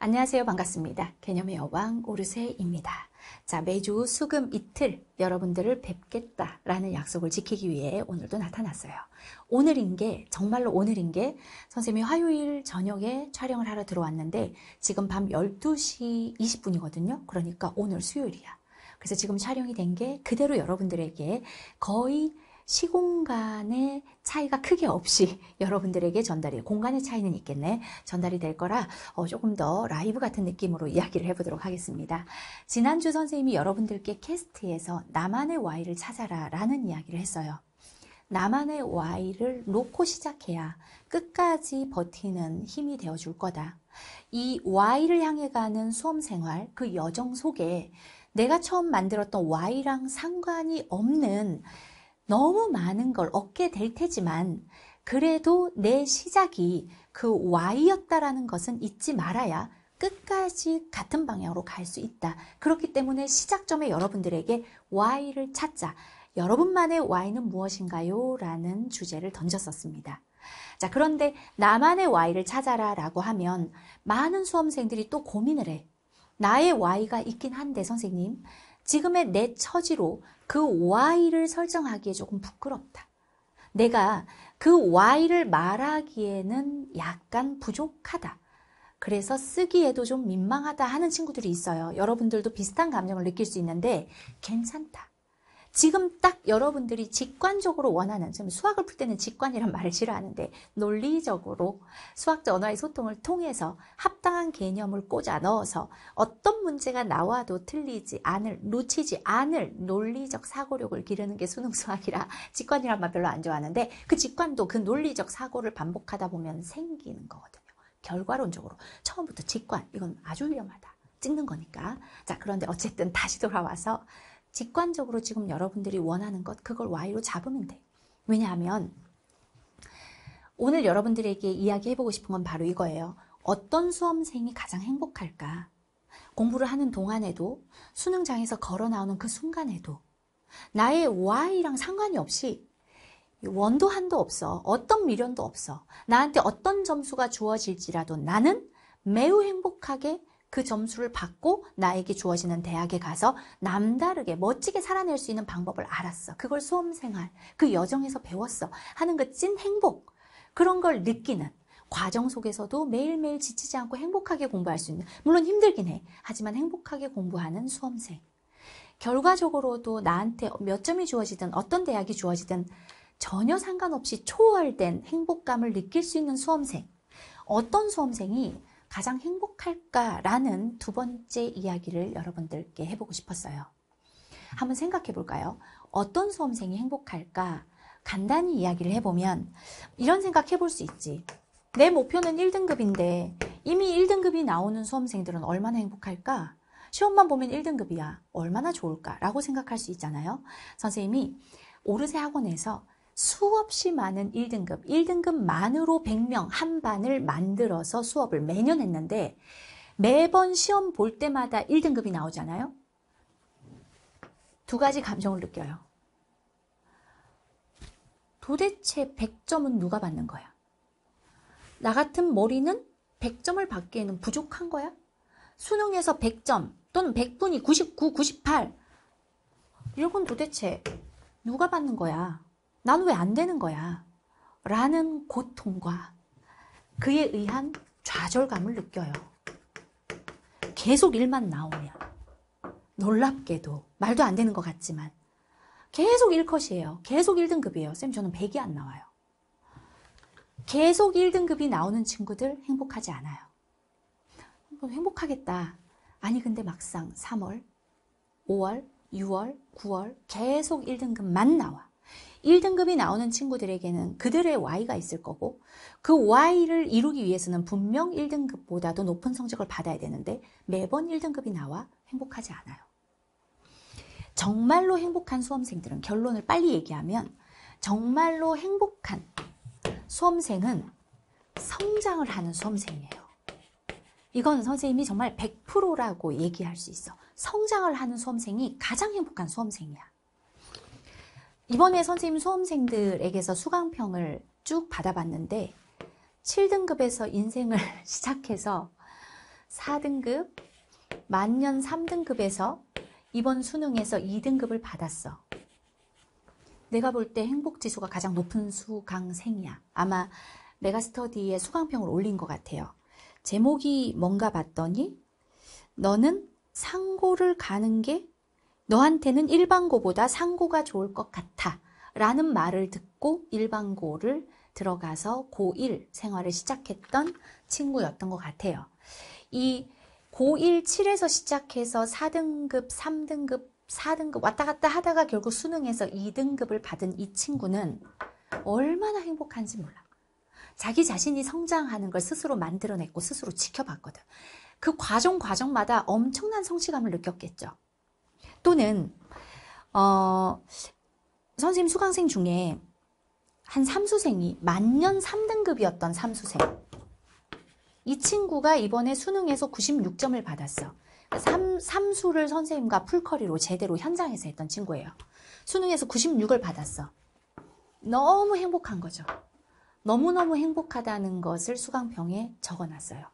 안녕하세요. 반갑습니다. 개념의 여왕 오르세입니다. 자, 매주 수금 이틀 여러분들을 뵙겠다라는 약속을 지키기 위해 오늘도 나타났어요. 오늘인 게, 정말로 오늘인 게, 선생님이 화요일 저녁에 촬영을 하러 들어왔는데, 지금 밤 12시 20분이거든요. 그러니까 오늘 수요일이야. 그래서 지금 촬영이 된 게 그대로 여러분들에게 거의 시공간의 차이가 크게 없이 여러분들에게 전달이 공간의 차이는 있겠네 전달이 될 거라 어, 조금 더 라이브 같은 느낌으로 이야기를 해보도록 하겠습니다. 지난주 선생님이 여러분들께 캐스트에서 나만의 와이를 찾아라 라는 이야기를 했어요. 나만의 와이를 놓고 시작해야 끝까지 버티는 힘이 되어줄 거다. 이와이를 향해 가는 수험생활 그 여정 속에 내가 처음 만들었던 와이랑 상관이 없는 너무 많은 걸 얻게 될 테지만 그래도 내 시작이 그 Y였다라는 것은 잊지 말아야 끝까지 같은 방향으로 갈 수 있다. 그렇기 때문에 시작점에 여러분들에게 Y를 찾자. 여러분만의 Y는 무엇인가요? 라는 주제를 던졌었습니다. 자, 그런데 나만의 Y를 찾아라 라고 하면 많은 수험생들이 또 고민을 해. 나의 Y가 있긴 한데, 선생님. 지금의 내 처지로 그 Y를 설정하기에 조금 부끄럽다. 내가 그 Y를 말하기에는 약간 부족하다. 그래서 쓰기에도 좀 민망하다 하는 친구들이 있어요. 여러분들도 비슷한 감정을 느낄 수 있는데 괜찮다. 지금 딱 여러분들이 직관적으로 원하는, 지금 수학을 풀 때는 직관이란 말을 싫어하는데, 논리적으로 수학적 언어의 소통을 통해서 합당한 개념을 꽂아 넣어서 어떤 문제가 나와도 틀리지 않을, 놓치지 않을 논리적 사고력을 기르는 게 수능 수학이라 직관이란 말 별로 안 좋아하는데, 그 직관도 그 논리적 사고를 반복하다 보면 생기는 거거든요. 결과론적으로. 처음부터 직관, 이건 아주 위험하다. 찍는 거니까. 자, 그런데 어쨌든 다시 돌아와서 직관적으로 지금 여러분들이 원하는 것 그걸 Y로 잡으면 돼. 왜냐하면 오늘 여러분들에게 이야기해보고 싶은 건 바로 이거예요. 어떤 수험생이 가장 행복할까? 공부를 하는 동안에도 수능장에서 걸어 나오는 그 순간에도 나의 Y랑 상관이 없이 원도 한도 없어. 어떤 미련도 없어. 나한테 어떤 점수가 주어질지라도 나는 매우 행복하게 그 점수를 받고 나에게 주어지는 대학에 가서 남다르게 멋지게 살아낼 수 있는 방법을 알았어. 그걸 수험생활, 그 여정에서 배웠어. 하는 그 찐 행복. 그런 걸 느끼는 과정 속에서도 매일매일 지치지 않고 행복하게 공부할 수 있는, 물론 힘들긴 해. 하지만 행복하게 공부하는 수험생. 결과적으로도 나한테 몇 점이 주어지든 어떤 대학이 주어지든 전혀 상관없이 초월된 행복감을 느낄 수 있는 수험생. 어떤 수험생이 가장 행복할까라는 두 번째 이야기를 여러분들께 해보고 싶었어요. 한번 생각해 볼까요? 어떤 수험생이 행복할까? 간단히 이야기를 해보면 이런 생각 해볼 수 있지. 내 목표는 1등급인데 이미 1등급이 나오는 수험생들은 얼마나 행복할까? 시험만 보면 1등급이야. 얼마나 좋을까라고 생각할 수 있잖아요. 선생님이 오르세 학원에서 수없이 많은 1등급, 1등급만으로 100명 한 반을 만들어서 수업을 매년 했는데 매번 시험 볼 때마다 1등급이 나오잖아요. 두 가지 감정을 느껴요. 도대체 100점은 누가 받는 거야? 나 같은 머리는 100점을 받기에는 부족한 거야? 수능에서 100점 또는 100분이 99, 98 이런 건 도대체 누가 받는 거야? 난왜안 되는 거야? 라는 고통과 그에 의한 좌절감을 느껴요. 계속 일만 나오면 놀랍게도 말도 안 되는 것 같지만 계속 1컷이에요. 계속 1등급이에요. 쌤 저는 100이 안 나와요. 계속 1등급이 나오는 친구들 행복하지 않아요. 뭐 행복하겠다. 아니 근데 막상 3월, 5월, 6월, 9월 계속 1등급만 나와. 1등급이 나오는 친구들에게는 그들의 Y가 있을 거고 그 Y를 이루기 위해서는 분명 1등급보다도 높은 성적을 받아야 되는데 매번 1등급이 나와 행복하지 않아요. 정말로 행복한 수험생들은 결론을 빨리 얘기하면 정말로 행복한 수험생은 성장을 하는 수험생이에요. 이건 선생님이 정말 100%라고 얘기할 수 있어. 성장을 하는 수험생이 가장 행복한 수험생이야. 이번에 선생님 수험생들에게서 수강평을 쭉 받아봤는데 7등급에서 인생을 시작해서 4등급, 만년 3등급에서 이번 수능에서 2등급을 받았어. 내가 볼 때 행복지수가 가장 높은 수강생이야. 아마 메가스터디에 수강평을 올린 것 같아요. 제목이 뭔가 봤더니 너는 상고를 가는 게 너한테는 일반고보다 상고가 좋을 것 같아. 라는 말을 듣고 일반고를 들어가서 고1 생활을 시작했던 친구였던 것 같아요. 이 고1 7에서 시작해서 4등급, 3등급, 4등급 왔다 갔다 하다가 결국 수능에서 2등급을 받은 이 친구는 얼마나 행복한지 몰라. 자기 자신이 성장하는 걸 스스로 만들어냈고 스스로 지켜봤거든. 그 과정 과정마다 엄청난 성취감을 느꼈겠죠. 또는 어, 선생님 수강생 중에 한 삼수생이 만년 3등급이었던 삼수생 이 친구가 이번에 수능에서 96점을 받았어. 그러니까 삼, 삼수를 선생님과 풀커리로 제대로 현장에서 했던 친구예요. 수능에서 96을 받았어. 너무 행복한 거죠. 너무너무 행복하다는 것을 수강평에 적어놨어요.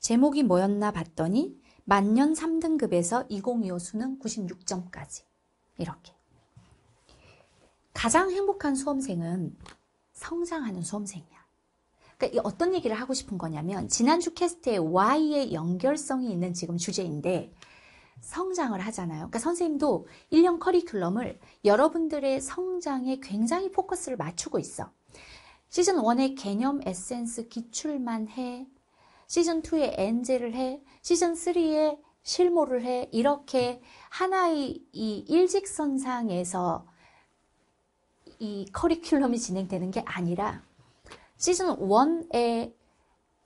제목이 뭐였나 봤더니 만년 3등급에서 2025 수능 96점까지 이렇게 가장 행복한 수험생은 성장하는 수험생이야. 그러니까 어떤 얘기를 하고 싶은 거냐면 지난주 캐스트의 Y의 연결성이 있는 지금 주제인데 성장을 하잖아요. 그러니까 선생님도 1년 커리큘럼을 여러분들의 성장에 굉장히 포커스를 맞추고 있어. 시즌 1의 개념 에센스 기출만 해 시즌2에 엔젤을 해, 시즌3에 실모를 해, 이렇게 하나의 이 일직선상에서 이 커리큘럼이 진행되는 게 아니라 시즌1에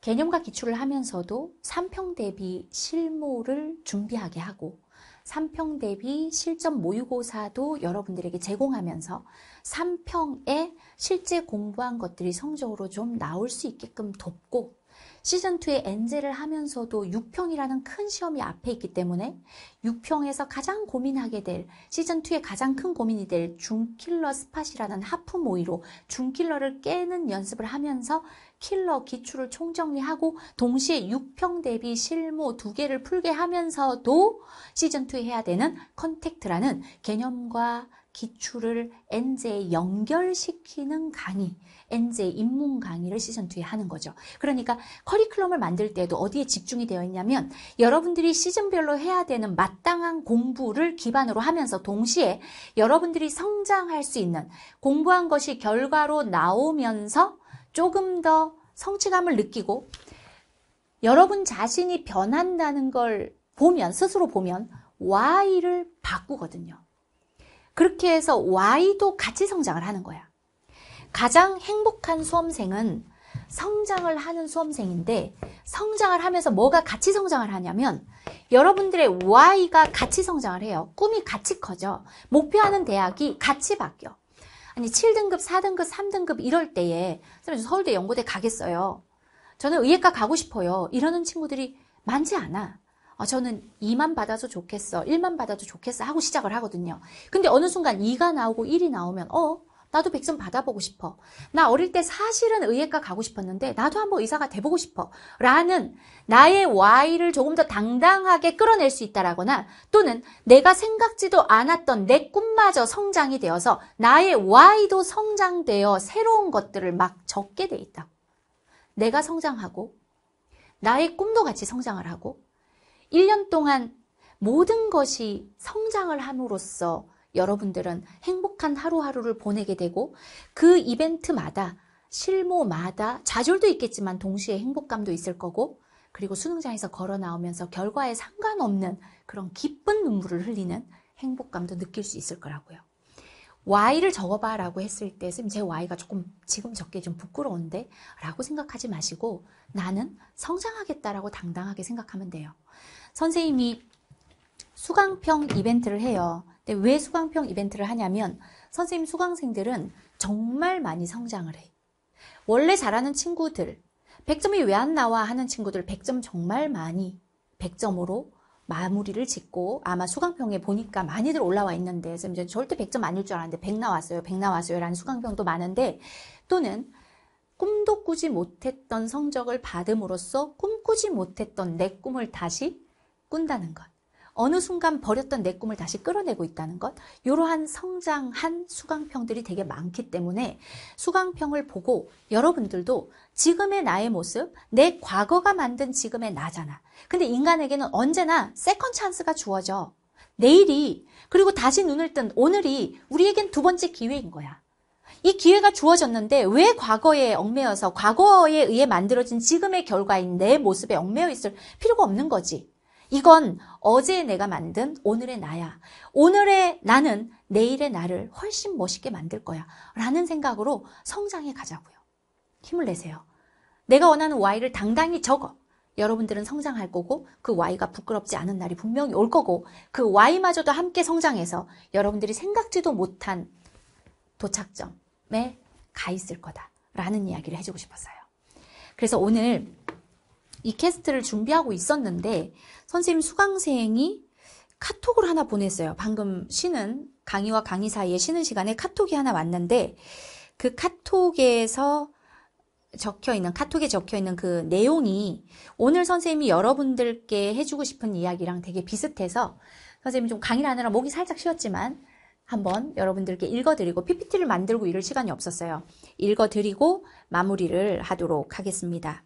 개념과 기출을 하면서도 3평 대비 실모를 준비하게 하고 3평 대비 실전 모의고사도 여러분들에게 제공하면서 3평에 실제 공부한 것들이 성적으로 좀 나올 수 있게끔 돕고 시즌2의 엔젤을 하면서도 6평이라는 큰 시험이 앞에 있기 때문에 6평에서 가장 고민하게 될 시즌2의 가장 큰 고민이 될 중킬러 스팟이라는 하프 모의로 중킬러를 깨는 연습을 하면서 킬러 기출을 총정리하고 동시에 6평 대비 실무 두 개를 풀게 하면서도 시즌2 해야 되는 컨택트라는 개념과 기출을 엔제에 연결시키는 강의, 엔제 입문 강의를 시즌 2에 하는 거죠. 그러니까 커리큘럼을 만들 때도 어디에 집중이 되어 있냐면 여러분들이 시즌별로 해야 되는 마땅한 공부를 기반으로 하면서 동시에 여러분들이 성장할 수 있는 공부한 것이 결과로 나오면서 조금 더 성취감을 느끼고 여러분 자신이 변한다는 걸 보면 스스로 보면 Y를 바꾸거든요. 그렇게 해서 Y도 같이 성장을 하는 거야. 가장 행복한 수험생은 성장을 하는 수험생인데 성장을 하면서 뭐가 같이 성장을 하냐면 여러분들의 Y가 같이 성장을 해요. 꿈이 같이 커져. 목표하는 대학이 같이 바뀌어. 아니 7등급, 4등급, 3등급 이럴 때에 서울대, 연고대 가겠어요. 저는 의예과 가고 싶어요. 이러는 친구들이 많지 않아. 어, 저는 2만 받아도 좋겠어, 1만 받아도 좋겠어 하고 시작을 하거든요. 근데 어느 순간 2가 나오고 1이 나오면 어? 나도 백점 받아보고 싶어. 나 어릴 때 사실은 의예과 가고 싶었는데 나도 한번 의사가 돼보고 싶어. 라는 나의 Y를 조금 더 당당하게 끌어낼 수 있다라거나 또는 내가 생각지도 않았던 내 꿈마저 성장이 되어서 나의 Y도 성장되어 새로운 것들을 막 적게 돼 있다. 내가 성장하고 나의 꿈도 같이 성장을 하고 1년 동안 모든 것이 성장을 함으로써 여러분들은 행복한 하루하루를 보내게 되고 그 이벤트마다 실무마다 좌절도 있겠지만 동시에 행복감도 있을 거고 그리고 수능장에서 걸어 나오면서 결과에 상관없는 그런 기쁜 눈물을 흘리는 행복감도 느낄 수 있을 거라고요. Y를 적어봐 라고 했을 때, 선생님, 제 Y가 조금 지금 적게 좀 부끄러운데? 라고 생각하지 마시고, 나는 성장하겠다라고 당당하게 생각하면 돼요. 선생님이 수강평 이벤트를 해요. 근데 왜 수강평 이벤트를 하냐면 선생님 수강생들은 정말 많이 성장을 해. 원래 잘하는 친구들, 100점이 왜 안 나와 하는 친구들 100점 정말 많이 100점으로 마무리를 짓고 아마 수강평에 보니까 많이들 올라와 있는데 선생님 절대 100점 아닐 줄 알았는데 100 나왔어요. 100 나왔어요. 라는 수강평도 많은데 또는 꿈도 꾸지 못했던 성적을 받음으로써 꿈꾸지 못했던 내 꿈을 다시 꾼다는 것. 어느 순간 버렸던 내 꿈을 다시 끌어내고 있다는 것 이러한 성장한 수강평들이 되게 많기 때문에 수강평을 보고 여러분들도 지금의 나의 모습 내 과거가 만든 지금의 나잖아 근데 인간에게는 언제나 세컨 찬스가 주어져 내일이 그리고 다시 눈을 뜬 오늘이 우리에겐 두 번째 기회인 거야 이 기회가 주어졌는데 왜 과거에 얽매여서 과거에 의해 만들어진 지금의 결과인 내 모습에 얽매여 있을 필요가 없는 거지 이건 어제 내가 만든 오늘의 나야. 오늘의 나는 내일의 나를 훨씬 멋있게 만들 거야. 라는 생각으로 성장해 가자고요. 힘을 내세요. 내가 원하는 Y를 당당히 적어. 여러분들은 성장할 거고 그 Y가 부끄럽지 않은 날이 분명히 올 거고 그 Y마저도 함께 성장해서 여러분들이 생각지도 못한 도착점에 가 있을 거다라는 이야기를 해주고 싶었어요. 그래서 오늘 이 캐스트를 준비하고 있었는데 선생님 수강생이 카톡을 하나 보냈어요. 방금 쉬는 강의와 강의 사이에 쉬는 시간에 카톡이 하나 왔는데 그 카톡에서 적혀 있는 카톡에 적혀 있는 그 내용이 오늘 선생님이 여러분들께 해주고 싶은 이야기랑 되게 비슷해서 선생님이 좀 강의를 하느라 목이 살짝 쉬었지만 한번 여러분들께 읽어드리고 PPT를 만들고 이럴 시간이 없었어요. 읽어드리고 마무리를 하도록 하겠습니다.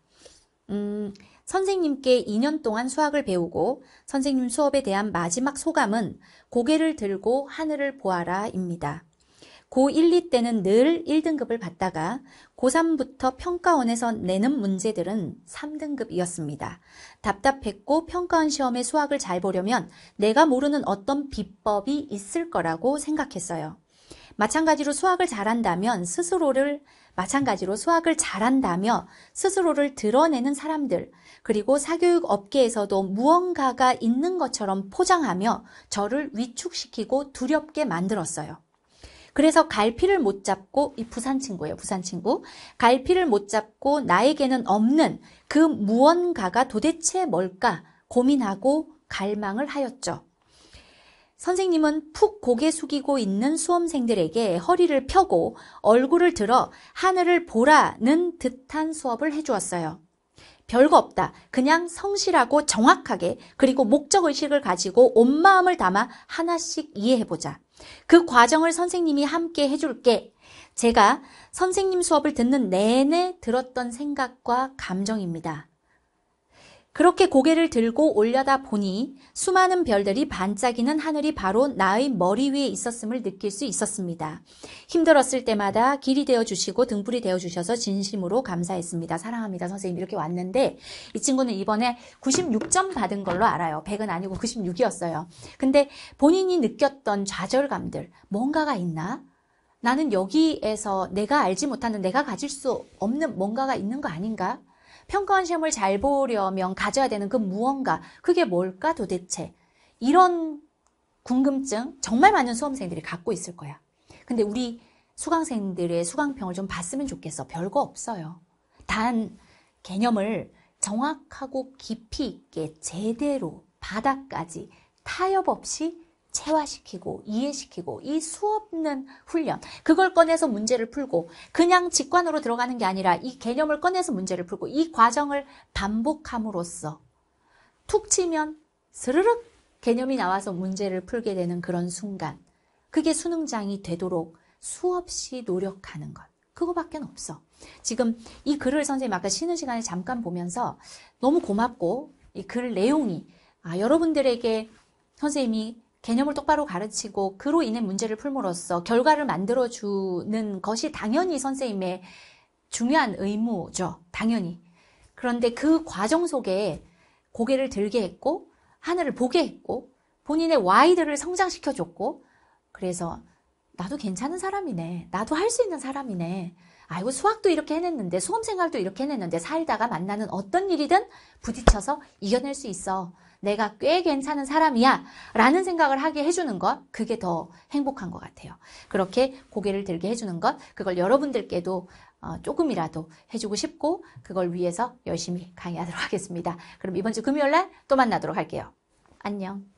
음, 선생님께 2년 동안 수학을 배우고 선생님 수업에 대한 마지막 소감은 고개를 들고 하늘을 보아라입니다. 고1, 2때는 늘 1등급을 받다가 고3부터 평가원에서 내는 문제들은 3등급이었습니다. 답답했고 평가원 시험에 수학을 잘 보려면 내가 모르는 어떤 비법이 있을 거라고 생각했어요. 마찬가지로 수학을 잘한다면 스스로를 마찬가지로 수학을 잘한다며 스스로를 드러내는 사람들, 그리고 사교육 업계에서도 무언가가 있는 것처럼 포장하며 저를 위축시키고 두렵게 만들었어요. 그래서 갈피를 못 잡고, 이 부산 친구예요, 부산 친구. 갈피를 못 잡고 나에게는 없는 그 무언가가 도대체 뭘까 고민하고 갈망을 하였죠. 선생님은 푹 고개 숙이고 있는 수험생들에게 허리를 펴고 얼굴을 들어 하늘을 보라는 듯한 수업을 해주었어요. 별거 없다. 그냥 성실하고 정확하게 그리고 목적의식을 가지고 온 마음을 담아 하나씩 이해해보자. 그 과정을 선생님이 함께 해줄게. 제가 선생님 수업을 듣는 내내 들었던 생각과 감정입니다. 그렇게 고개를 들고 올려다 보니 수많은 별들이 반짝이는 하늘이 바로 나의 머리 위에 있었음을 느낄 수 있었습니다. 힘들었을 때마다 길이 되어 주시고 등불이 되어 주셔서 진심으로 감사했습니다. 사랑합니다. 선생님 이렇게 왔는데 이 친구는 이번에 96점 받은 걸로 알아요. 100은 아니고 96이었어요. 근데 본인이 느꼈던 좌절감들 뭔가가 있나? 나는 여기에서 내가 알지 못하는 내가 가질 수 없는 뭔가가 있는 거 아닌가? 평가원 시험을 잘 보려면 가져야 되는 그 무언가 그게 뭘까 도대체 이런 궁금증 정말 많은 수험생들이 갖고 있을 거야. 근데 우리 수강생들의 수강평을 좀 봤으면 좋겠어. 별거 없어요. 단 개념을 정확하고 깊이 있게 제대로 바닥까지 타협 없이 체화시키고 이해시키고 이 수없는 훈련 그걸 꺼내서 문제를 풀고 그냥 직관으로 들어가는 게 아니라 이 개념을 꺼내서 문제를 풀고 이 과정을 반복함으로써 툭 치면 스르륵 개념이 나와서 문제를 풀게 되는 그런 순간 그게 수능장이 되도록 수없이 노력하는 것 그거밖에 없어 지금 이 글을 선생님 아까 쉬는 시간에 잠깐 보면서 너무 고맙고 이 글 내용이 아, 여러분들에게 선생님이 개념을 똑바로 가르치고 그로 인해 문제를 풀므로써 결과를 만들어주는 것이 당연히 선생님의 중요한 의무죠. 당연히. 그런데 그 과정 속에 고개를 들게 했고 하늘을 보게 했고 본인의 와이드를 성장시켜 줬고 그래서 나도 괜찮은 사람이네. 나도 할 수 있는 사람이네. 아이고 수학도 이렇게 해냈는데 수험생활도 이렇게 해냈는데 살다가 만나는 어떤 일이든 부딪혀서 이겨낼 수 있어. 내가 꽤 괜찮은 사람이야 라는 생각을 하게 해주는 것 그게 더 행복한 것 같아요. 그렇게 고개를 들게 해주는 것 그걸 여러분들께도 어, 조금이라도 해주고 싶고 그걸 위해서 열심히 강의하도록 하겠습니다. 그럼 이번 주 금요일날 또 만나도록 할게요. 안녕.